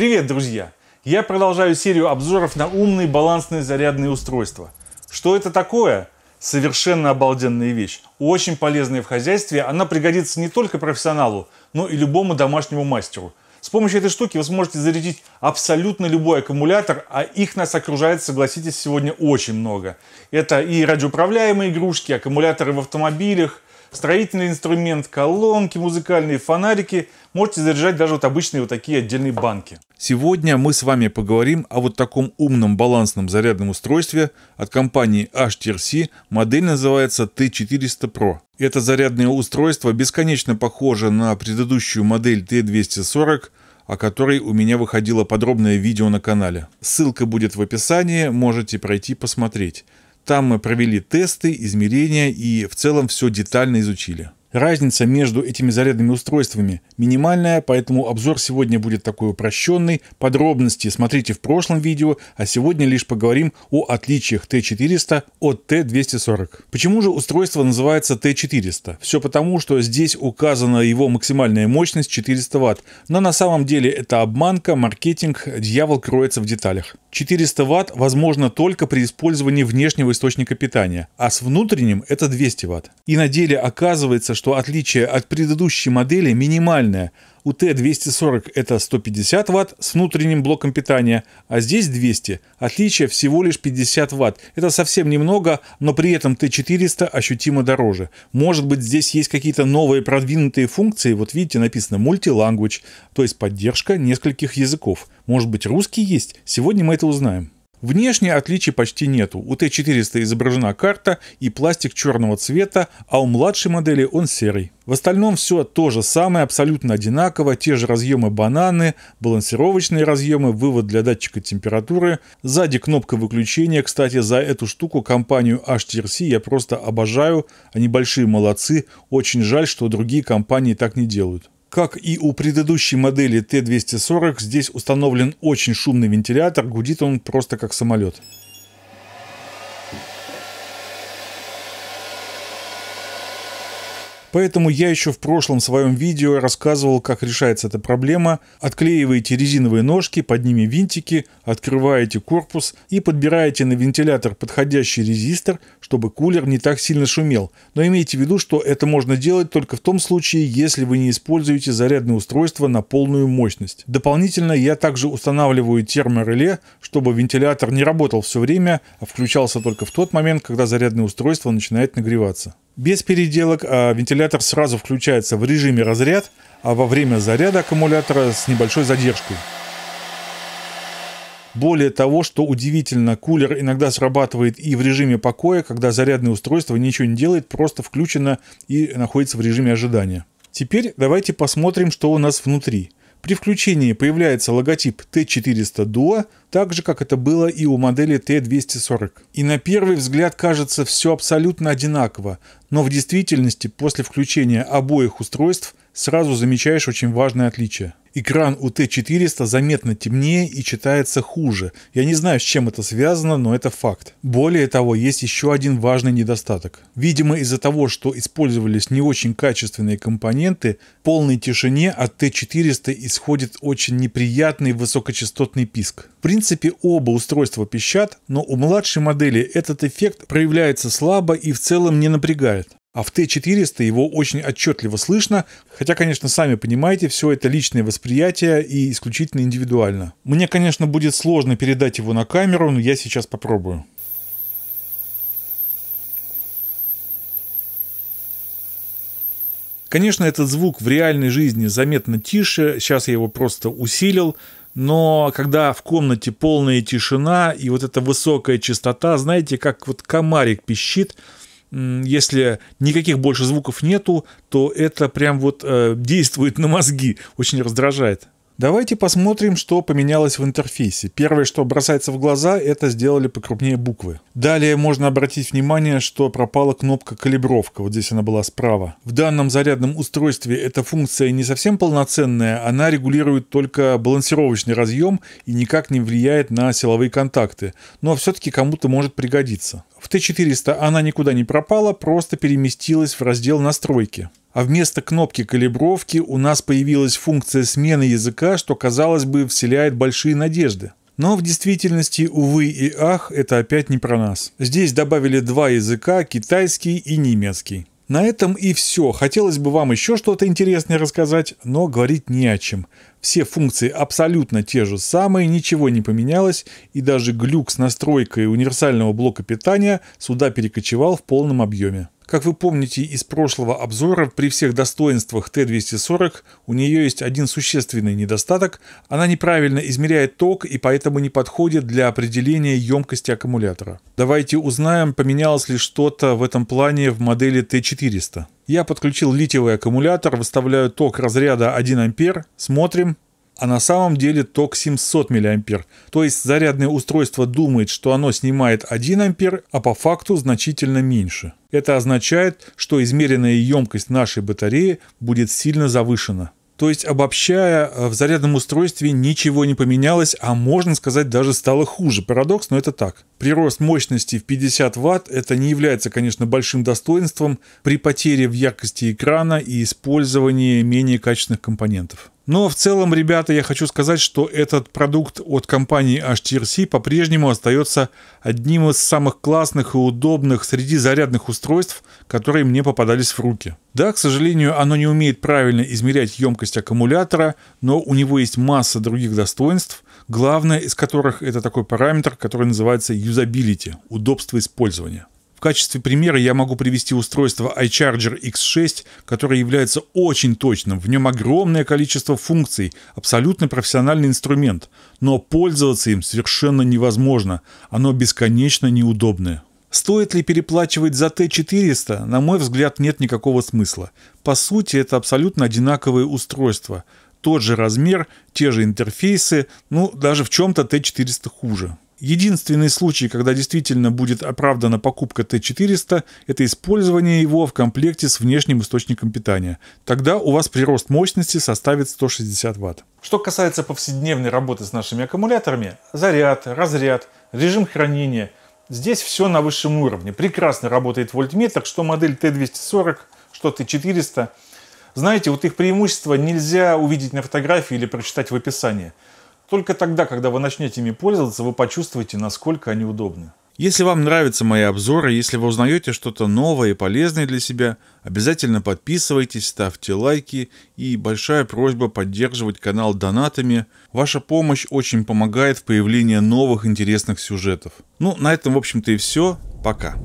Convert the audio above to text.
Привет, друзья! Я продолжаю серию обзоров на умные балансные зарядные устройства. Что это такое? Совершенно обалденная вещь. Очень полезная в хозяйстве, она пригодится не только профессионалу, но и любому домашнему мастеру. С помощью этой штуки вы сможете зарядить абсолютно любой аккумулятор, а их нас окружает, согласитесь, сегодня очень много. Это и радиоуправляемые игрушки, аккумуляторы в автомобилях, строительный инструмент, колонки, музыкальные фонарики можете заряжать даже вот обычные вот такие отдельные банки. Сегодня мы с вами поговорим о вот таком умном балансном зарядном устройстве от компании HTRC. Модель называется T400 Pro. Это зарядное устройство бесконечно похоже на предыдущую модель T240, о которой у меня выходило подробное видео на канале. Ссылка будет в описании, можете пройти посмотреть. Там мы провели тесты, измерения и в целом все детально изучили. Разница между этими зарядными устройствами минимальная, поэтому обзор сегодня будет такой упрощенный. Подробности смотрите в прошлом видео, а сегодня лишь поговорим о отличиях Т400 от Т240. Почему же устройство называется Т400? Все потому, что здесь указана его максимальная мощность 400 Вт, но на самом деле это обманка, маркетинг, дьявол кроется в деталях. 400 Вт возможно только при использовании внешнего источника питания, а с внутренним это 200 Вт. И на деле оказывается, что отличие от предыдущей модели минимальное. У Т-240 это 150 Вт с внутренним блоком питания, а здесь 200. Отличие всего лишь 50 Вт. Это совсем немного, но при этом Т-400 ощутимо дороже. Может быть здесь есть какие-то новые продвинутые функции. Вот видите, написано multilanguage, то есть поддержка нескольких языков. Может быть русский есть? Сегодня мы это узнаем. Внешне отличий почти нету. У Т-400 изображена карта и пластик черного цвета, а у младшей модели он серый. В остальном все то же самое, абсолютно одинаково, те же разъемы бананы, балансировочные разъемы, вывод для датчика температуры. Сзади кнопка выключения, кстати, за эту штуку компанию HTRC я просто обожаю, они большие молодцы, очень жаль, что другие компании так не делают. Как и у предыдущей модели Т-240, здесь установлен очень шумный вентилятор, гудит он просто как самолет. Поэтому я еще в прошлом своем видео рассказывал, как решается эта проблема. Отклеиваете резиновые ножки, под ними винтики, открываете корпус и подбираете на вентилятор подходящий резистор, чтобы кулер не так сильно шумел. Но имейте в виду, что это можно делать только в том случае, если вы не используете зарядное устройство на полную мощность. Дополнительно я также устанавливаю термореле, чтобы вентилятор не работал все время, а включался только в тот момент, когда зарядное устройство начинает нагреваться без переделок а вентилятор сразу включается в режиме разряд, а во время заряда аккумулятора с небольшой задержкой. Более того, что удивительно, кулер иногда срабатывает и в режиме покоя, когда зарядное устройство ничего не делает, просто включено и находится в режиме ожидания. Теперь давайте посмотрим, что у нас внутри. При включении появляется логотип T400 Duo, так же, как это было и у модели T240. И на первый взгляд кажется все абсолютно одинаково, но в действительности после включения обоих устройств сразу замечаешь очень важное отличие. Экран у Т-400 заметно темнее и читается хуже. Я не знаю, с чем это связано, но это факт. Более того, есть еще один важный недостаток. Видимо, из-за того, что использовались не очень качественные компоненты, в полной тишине от Т-400 исходит очень неприятный высокочастотный писк. В принципе, оба устройства пищат, но у младшей модели этот эффект проявляется слабо и в целом не напрягает. А в Т-400 его очень отчетливо слышно, хотя, конечно, сами понимаете, все это личное восприятие и исключительно индивидуально. Мне, конечно, будет сложно передать его на камеру, но я сейчас попробую. Конечно, этот звук в реальной жизни заметно тише, сейчас я его просто усилил, но когда в комнате полная тишина и вот эта высокая частота, знаете, как вот комарик пищит – если никаких больше звуков нету, то это прям вот э, действует на мозги, очень раздражает. Давайте посмотрим, что поменялось в интерфейсе. Первое, что бросается в глаза, это сделали покрупнее буквы. Далее можно обратить внимание, что пропала кнопка калибровка. Вот здесь она была справа. В данном зарядном устройстве эта функция не совсем полноценная. Она регулирует только балансировочный разъем и никак не влияет на силовые контакты. Но все-таки кому-то может пригодиться. В Т400 она никуда не пропала, просто переместилась в раздел настройки а вместо кнопки калибровки у нас появилась функция смены языка, что, казалось бы, вселяет большие надежды. Но в действительности, увы и ах, это опять не про нас. Здесь добавили два языка – китайский и немецкий. На этом и все. Хотелось бы вам еще что-то интересное рассказать, но говорить не о чем. Все функции абсолютно те же самые, ничего не поменялось, и даже глюк с настройкой универсального блока питания сюда перекочевал в полном объеме. Как вы помните из прошлого обзора, при всех достоинствах Т-240 у нее есть один существенный недостаток – она неправильно измеряет ток и поэтому не подходит для определения емкости аккумулятора. Давайте узнаем, поменялось ли что-то в этом плане в модели Т-400. Я подключил литиевый аккумулятор, выставляю ток разряда 1 А, смотрим – а на самом деле ток 700 мА. То есть зарядное устройство думает, что оно снимает 1 А, а по факту значительно меньше. Это означает, что измеренная емкость нашей батареи будет сильно завышена. То есть, обобщая, э, в зарядном устройстве ничего не поменялось, а можно сказать, даже стало хуже. Парадокс, но это так. Прирост мощности в 50 Вт это не является, конечно, большим достоинством при потере в яркости экрана и использовании менее качественных компонентов. Но в целом, ребята, я хочу сказать, что этот продукт от компании HTRC по-прежнему остается одним из самых классных и удобных среди зарядных устройств, которые мне попадались в руки. Да, к сожалению, оно не умеет правильно измерять емкость аккумулятора, но у него есть масса других достоинств, главное из которых это такой параметр, который называется юзабилити – удобство использования. В качестве примера я могу привести устройство iCharger X6, которое является очень точным, в нем огромное количество функций, абсолютно профессиональный инструмент, но пользоваться им совершенно невозможно, оно бесконечно неудобное. Стоит ли переплачивать за Т-400? На мой взгляд, нет никакого смысла. По сути, это абсолютно одинаковые устройства. Тот же размер, те же интерфейсы, ну, даже в чем-то Т-400 хуже. Единственный случай, когда действительно будет оправдана покупка Т-400, это использование его в комплекте с внешним источником питания. Тогда у вас прирост мощности составит 160 Вт. Что касается повседневной работы с нашими аккумуляторами, заряд, разряд, режим хранения, здесь все на высшем уровне. Прекрасно работает вольтметр, что модель Т-240, что Т-400. Знаете, вот их преимущества нельзя увидеть на фотографии или прочитать в описании – только тогда, когда вы начнете ими пользоваться, вы почувствуете, насколько они удобны. Если вам нравятся мои обзоры, если вы узнаете что-то новое и полезное для себя, обязательно подписывайтесь, ставьте лайки и большая просьба поддерживать канал донатами. Ваша помощь очень помогает в появлении новых интересных сюжетов. Ну, на этом, в общем-то, и все. Пока.